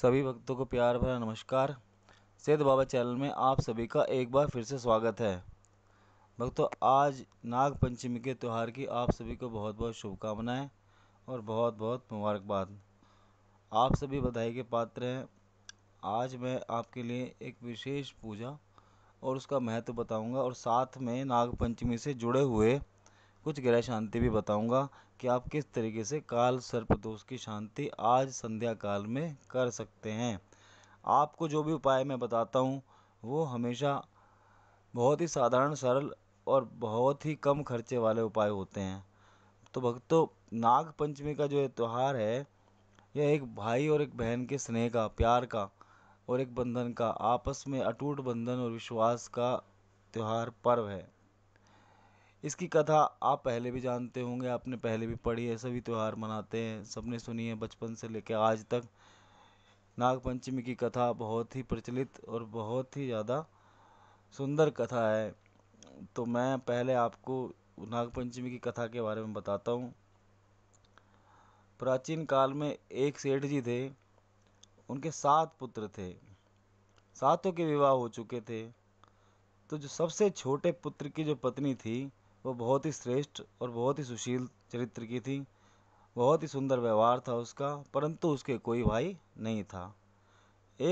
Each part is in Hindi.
सभी भक्तों को प्यार भरा नमस्कार सिद्ध बाबा चैनल में आप सभी का एक बार फिर से स्वागत है भक्तों आज नाग पंचमी के त्यौहार की आप सभी को बहुत बहुत शुभकामनाएं और बहुत बहुत मुबारकबाद आप सभी बधाई के पात्र हैं आज मैं आपके लिए एक विशेष पूजा और उसका महत्व बताऊंगा और साथ में नाग पंचमी से जुड़े हुए कुछ ग्रह शांति भी बताऊँगा कि आप किस तरीके से काल सर्प दोष की शांति आज संध्या काल में कर सकते हैं आपको जो भी उपाय मैं बताता हूँ वो हमेशा बहुत ही साधारण सरल और बहुत ही कम खर्चे वाले उपाय होते हैं तो भक्तों नाग पंचमी का जो ये है यह एक भाई और एक बहन के स्नेह का प्यार का और एक बंधन का आपस में अटूट बंधन और विश्वास का त्यौहार पर्व है इसकी कथा आप पहले भी जानते होंगे आपने पहले भी पढ़ी है सभी त्यौहार मनाते हैं सबने सुनी है बचपन से लेकर आज तक नागपंचमी की कथा बहुत ही प्रचलित और बहुत ही ज़्यादा सुंदर कथा है तो मैं पहले आपको नागपंचमी की कथा के बारे में बताता हूँ प्राचीन काल में एक सेठ जी थे उनके सात पुत्र थे सातों के विवाह हो चुके थे तो जो सबसे छोटे पुत्र की जो पत्नी थी वो बहुत ही श्रेष्ठ और बहुत ही सुशील चरित्र की थी बहुत ही सुंदर व्यवहार था उसका परंतु उसके कोई भाई नहीं था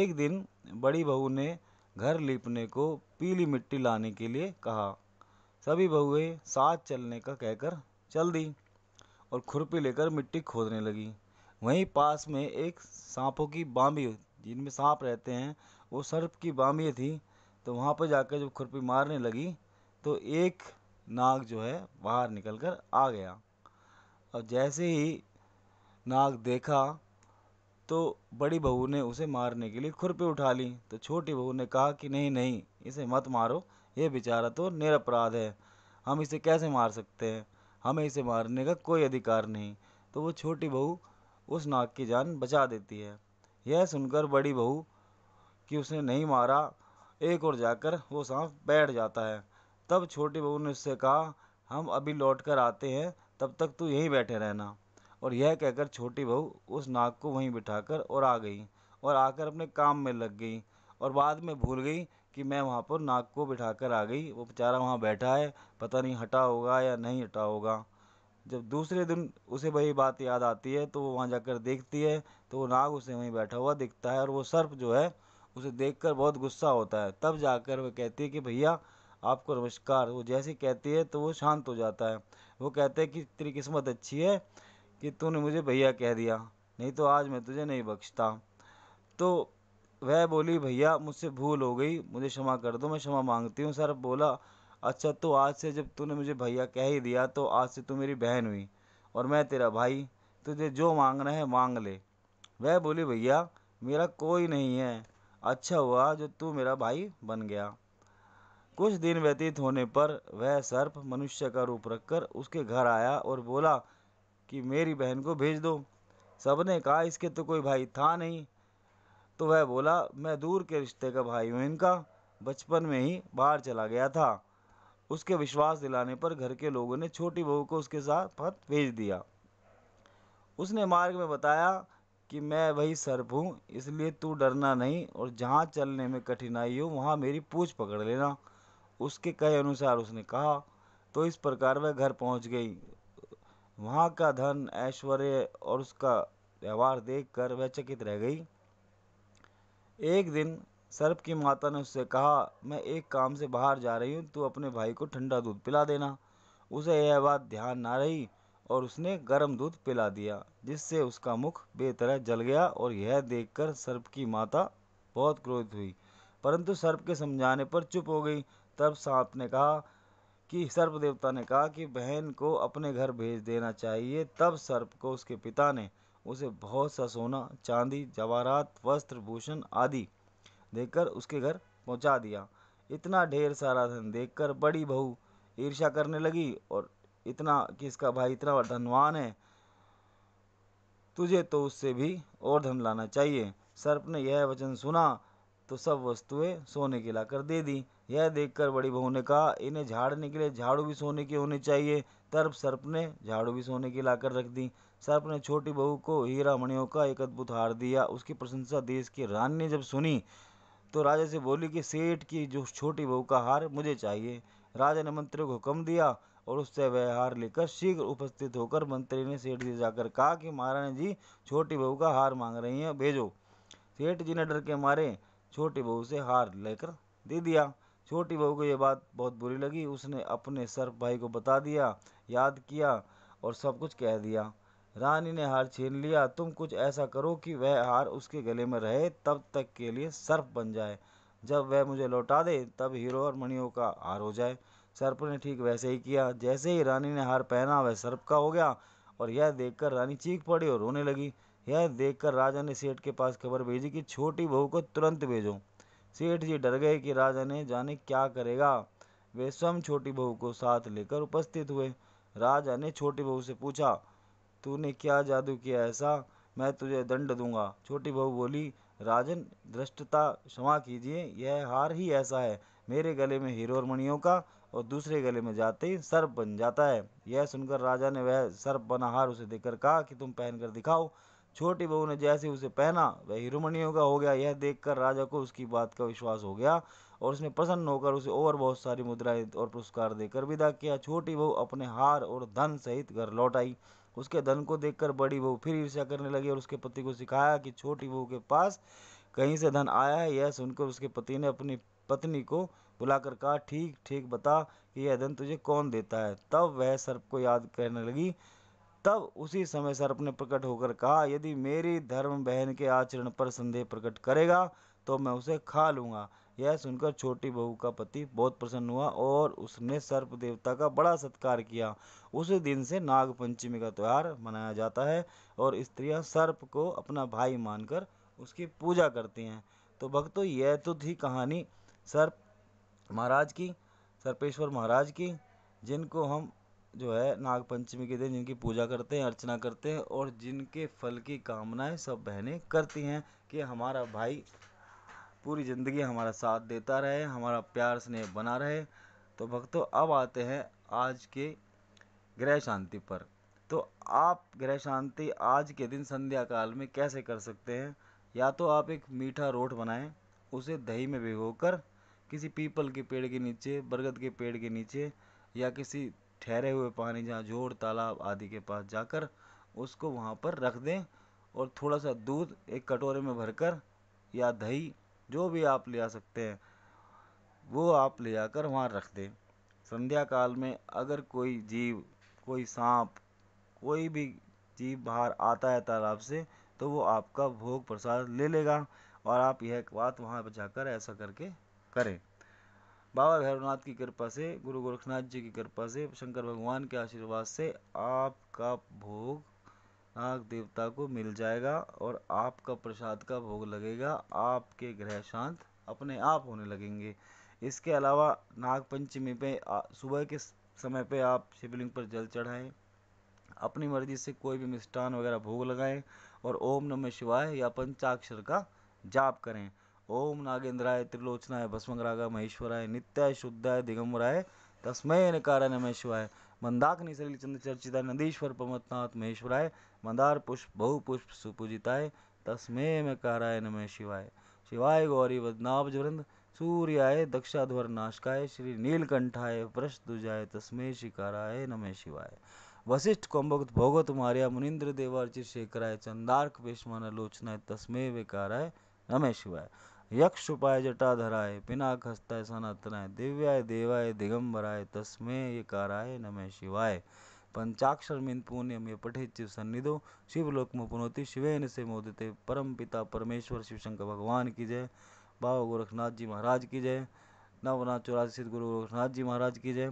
एक दिन बड़ी बहू ने घर लीपने को पीली मिट्टी लाने के लिए कहा सभी बहुएं साथ चलने का कहकर चल दी और खुरपी लेकर मिट्टी खोदने लगी वहीं पास में एक सांपों की बामी जिनमें सांप रहते हैं वो सर्प की बामी थी तो वहाँ पर जाकर जब खुरपी मारने लगी तो एक नाग जो है बाहर निकल कर आ गया और जैसे ही नाग देखा तो बड़ी बहू ने उसे मारने के लिए खुरपी उठा ली तो छोटी बहू ने कहा कि नहीं नहीं इसे मत मारो ये बेचारा तो निरपराध है हम इसे कैसे मार सकते हैं हमें इसे मारने का कोई अधिकार नहीं तो वो छोटी बहू उस नाग की जान बचा देती है यह सुनकर बड़ी बहू कि उसने नहीं मारा एक और जाकर वो सांप बैठ जाता है तब छोटी बहू ने उससे कहा हम अभी लौट कर आते हैं तब तक तू यहीं बैठे रहना और यह कहकर छोटी बहू उस नाग को वहीं बिठाकर और आ गई और आकर अपने काम में लग गई और बाद में भूल गई कि मैं वहाँ पर नाग को बिठाकर आ गई वो बेचारा वहाँ बैठा है पता नहीं हटा होगा या नहीं हटा होगा जब दूसरे दिन उसे वही बात याद आती है तो वो वहाँ जाकर देखती है तो वो नाग उसे वहीं बैठा हुआ दिखता है और वो सर्प जो है उसे देखकर बहुत गुस्सा होता है तब जाकर वह कहती है कि भैया आपको नमस्कार वो जैसे कहती है तो वो शांत हो जाता है वो कहते हैं कि तेरी किस्मत अच्छी है कि तूने मुझे भैया कह दिया नहीं तो आज मैं तुझे नहीं बख्शता तो वह बोली भैया मुझसे भूल हो गई मुझे क्षमा कर दो मैं क्षमा मांगती हूँ सर बोला अच्छा तो आज से जब तूने मुझे भैया कह ही दिया तो आज से तू मेरी बहन हुई और मैं तेरा भाई तुझे जो मांगना है मांग ले वह बोली भैया मेरा कोई नहीं है अच्छा हुआ जो तू मेरा भाई बन गया कुछ दिन व्यतीत होने पर वह सर्प मनुष्य का रूप रखकर उसके घर आया और बोला कि मेरी बहन को भेज दो सबने कहा इसके तो कोई भाई था नहीं तो वह बोला मैं दूर के रिश्ते का भाई हूँ इनका बचपन में ही बाहर चला गया था उसके विश्वास दिलाने पर घर के लोगों ने छोटी बहू को उसके साथ फत भेज दिया उसने मार्ग में बताया कि मैं वही सर्प हूँ इसलिए तू डरना नहीं और जहाँ चलने में कठिनाई हो वहाँ मेरी पूछ पकड़ लेना उसके कहे अनुसार उसने कहा तो इस प्रकार वह घर पहुंच गई वहां का धन ऐश्वर्य और उसका व्यवहार देखकर वह चकित रह गई एक दिन सर्प की माता ने उससे कहा मैं एक काम से बाहर जा रही हूँ तू अपने भाई को ठंडा दूध पिला देना उसे यह बात ध्यान ना रही और उसने गर्म दूध पिला दिया जिससे उसका मुख बेतरह जल गया और यह देखकर सर्प की माता बहुत क्रोधित हुई परंतु सर्प के समझाने पर चुप हो गई तब सांप ने कहा कि सर्प देवता ने कहा कि बहन को अपने घर भेज देना चाहिए तब सर्प को उसके पिता ने उसे बहुत सा सोना चांदी जवाहरात वस्त्र भूषण आदि देकर उसके घर पहुंचा दिया इतना ढेर सारा धन देखकर बड़ी बहू ईर्ष्या करने लगी और इतना कि इसका भाई इतना धनवान है तुझे तो उससे भी और धन लाना चाहिए सर्प ने यह वचन सुना तो सब वस्तुएं सोने की लाकर दे दी यह देखकर बड़ी बहू ने कहा इन्हें झाड़ने के लिए झाड़ू भी सोने की होनी चाहिए तर्प सर्प ने झाड़ू भी सोने की लाकर रख दी सर्प ने छोटी बहू को हीरा मणियों का एक अद्भुत हार दिया उसकी प्रशंसा देश की रानी ने जब सुनी तो राजा से बोली कि सेठ की जो छोटी बहू का हार मुझे चाहिए राजा ने मंत्री को हुक्म दिया और उससे वह हार लेकर शीघ्र उपस्थित होकर मंत्री ने सेठ जी जाकर कहा कि महाराणा जी छोटी बहू का हार मांग रही हैं भेजो सेठ जी ने डर के मारे छोटी बहू से हार लेकर दे दिया छोटी बहू को ये बात बहुत बुरी लगी उसने अपने सर भाई को बता दिया याद किया और सब कुछ कह दिया रानी ने हार छीन लिया तुम कुछ ऐसा करो कि वह हार उसके गले में रहे तब तक के लिए सर्प बन जाए जब वह मुझे लौटा दे तब हीरो और मणियों का हार हो जाए सर्प ने ठीक वैसे ही किया जैसे ही रानी ने हार पहना वह सर्प का हो गया और यह देखकर रानी चीख पड़ी और रोने लगी यह देखकर राजा ने सेठ के पास खबर भेजी कि छोटी बहू को तुरंत भेजो सेठ जी डर गए कि राजा ने जाने क्या करेगा वे स्वयं छोटी बहू को साथ लेकर उपस्थित हुए राजा ने छोटी बहू से पूछा तूने क्या जादू किया ऐसा मैं तुझे दंड दूंगा छोटी बहू बोली राजन दृष्टता क्षमा कीजिए यह हार ही ऐसा है मेरे गले में हीरो और मणियों का और दूसरे गले में जाते ही सर्प बन जाता है यह सुनकर राजा ने वह सर्प बना हार उसे देकर कहा कि तुम पहनकर दिखाओ छोटी बहू ने जैसे उसे पहना वह हीरोमणियों का हो गया यह देखकर राजा को उसकी बात का विश्वास हो गया और उसने प्रसन्न होकर उसे और बहुत सारी मुद्राएं और पुरस्कार देकर विदा किया छोटी बहू अपने हार और धन सहित घर लौट आई उसके धन को देखकर बड़ी बहू फिर ईर्ष्या करने लगी और उसके पति को सिखाया कि छोटी बहू के पास कहीं से धन आया है यह सुनकर उसके पति ने अपनी पत्नी को बुलाकर कहा ठीक ठीक बता कि यह धन तुझे कौन देता है तब वह सर्प को याद करने लगी तब उसी समय सर्प ने प्रकट होकर कहा यदि मेरी धर्म बहन के आचरण पर संदेह प्रकट करेगा तो मैं उसे खा लूँगा यह सुनकर छोटी बहू का पति बहुत प्रसन्न हुआ और उसने सर्प देवता का बड़ा सत्कार किया उस दिन से नागपंचमी का त्यौहार मनाया जाता है और स्त्रियां सर्प को अपना भाई मानकर उसकी पूजा करती हैं तो भक्तों यह तो थी कहानी सर्प महाराज की सर्पेश्वर महाराज की जिनको हम जो है नागपंचमी के दिन जिनकी पूजा करते हैं अर्चना करते हैं और जिनके फल की कामनाएं सब बहनें करती हैं कि हमारा भाई पूरी ज़िंदगी हमारा साथ देता रहे हमारा प्यार स्नेह बना रहे तो भक्तों अब आते हैं आज के ग्रह शांति पर तो आप ग्रह शांति आज के दिन संध्या काल में कैसे कर सकते हैं या तो आप एक मीठा रोट बनाएं उसे दही में भिगोकर किसी पीपल के पेड़ के नीचे बरगद के पेड़ के नीचे या किसी ठहरे हुए पानी जहाँ जोड़ तालाब आदि के पास जाकर उसको वहाँ पर रख दें और थोड़ा सा दूध एक कटोरे में भरकर या दही जो भी आप ले आ सकते हैं वो आप ले आकर वहाँ रख दें संध्या काल में अगर कोई जीव कोई सांप कोई भी जीव बाहर आता है तालाब से तो वो आपका भोग प्रसाद ले लेगा और आप यह बात वहाँ पर जाकर ऐसा करके करें बाबा भैरवनाथ की कृपा से गुरु गोरखनाथ जी की कृपा से शंकर भगवान के आशीर्वाद से आपका भोग नाग देवता को मिल जाएगा और आपका प्रसाद का भोग लगेगा आपके ग्रह शांत अपने आप होने लगेंगे इसके अलावा नागपंचमी पे सुबह के समय पे आप शिवलिंग पर जल चढ़ाएं अपनी मर्जी से कोई भी मिष्ठान वगैरह भोग लगाएं और ओम नमः शिवाय या पंचाक्षर का जाप करें ओम नागेंद्राय त्रिलोचनाय भस्मराग महेश्वराय नित्याय शुद्धाय दिगंबराय तस्मय निकार नमेश्वराय मंदाकिनी चंद्र चर्चिताय नंदीश्वर प्रमतनाथ महेश्वराय मंदार पुष्प बहुपुष्प सुपूजिताय तस्मय में नमः शिवाय शिवाय गौरी बदनाभ ज्वरंद सूर्याय दक्षाध्वर नाशकाय श्री नीलकंठाय प्रश्दुजाय तस्मय शिकाराय नमः शिवाय वशिष्ठ कुंभगत भोगत मार्या मुनिंद्र देवार्चित शेखराय चंदार्क पेशमान लोचनाय तस्मय विकाराय नमः शिवाय यक्ष उपाय जटाधराय खस्ताय सनातनाय दिव्याय देवाय दिगंबराय तस्मे काराय नमे शिवाय पंचाक्षर मिन पुण्यम ये पठे शिव सन्निधो शिवलोक में पुनोति शिवेन से मोदते परम पिता परमेश्वर शिव शंकर भगवान की जय बाबा गोरखनाथ जी महाराज की जय नवनाथ चौरासी सिद्ध गुरु गोरखनाथ जी महाराज की जय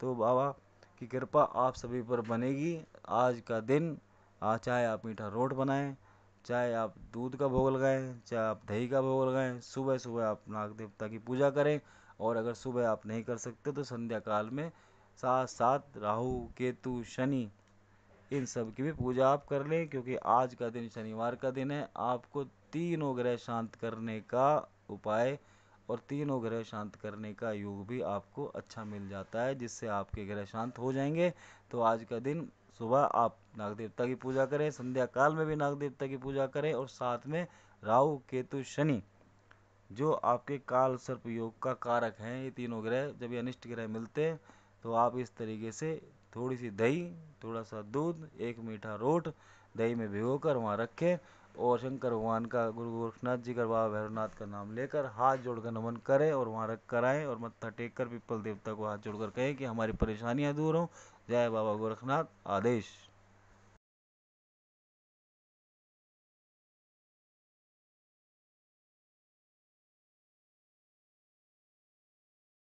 तो बाबा की कृपा आप सभी पर बनेगी आज का दिन आ चाहे आप मीठा रोट बनाएं चाहे आप दूध का भोग लगाएँ चाहे आप दही का भोग लगाएँ सुबह सुबह आप नाग देवता की पूजा करें और अगर सुबह आप नहीं कर सकते तो संध्या काल में साथ साथ राहु केतु शनि इन सब की भी पूजा आप कर लें क्योंकि आज का दिन शनिवार का दिन है आपको तीनों ग्रह शांत करने का उपाय और तीनों ग्रह शांत करने का योग भी आपको अच्छा मिल जाता है जिससे आपके ग्रह शांत हो जाएंगे तो आज का दिन सुबह आप नाग देवता की पूजा करें संध्या काल में भी नाग देवता की पूजा करें और साथ में राहु केतु शनि जो आपके काल सर्प योग का कारक हैं ये तीनों ग्रह जब ये अनिष्ट ग्रह मिलते हैं तो आप इस तरीके से थोड़ी सी दही थोड़ा सा दूध एक मीठा रोट दही में भिगो कर वहाँ रखें और शंकर भगवान का गुरु गोरखनाथ जी का बाबा भैरवनाथ का नाम लेकर हाथ जोड़कर नमन करें और वहाँ रख कर आएँ और मत्था टेक कर पिपल देवता को हाथ जोड़कर कहें कि हमारी परेशानियाँ दूर हों जय बाबा गोरखनाथ आदेश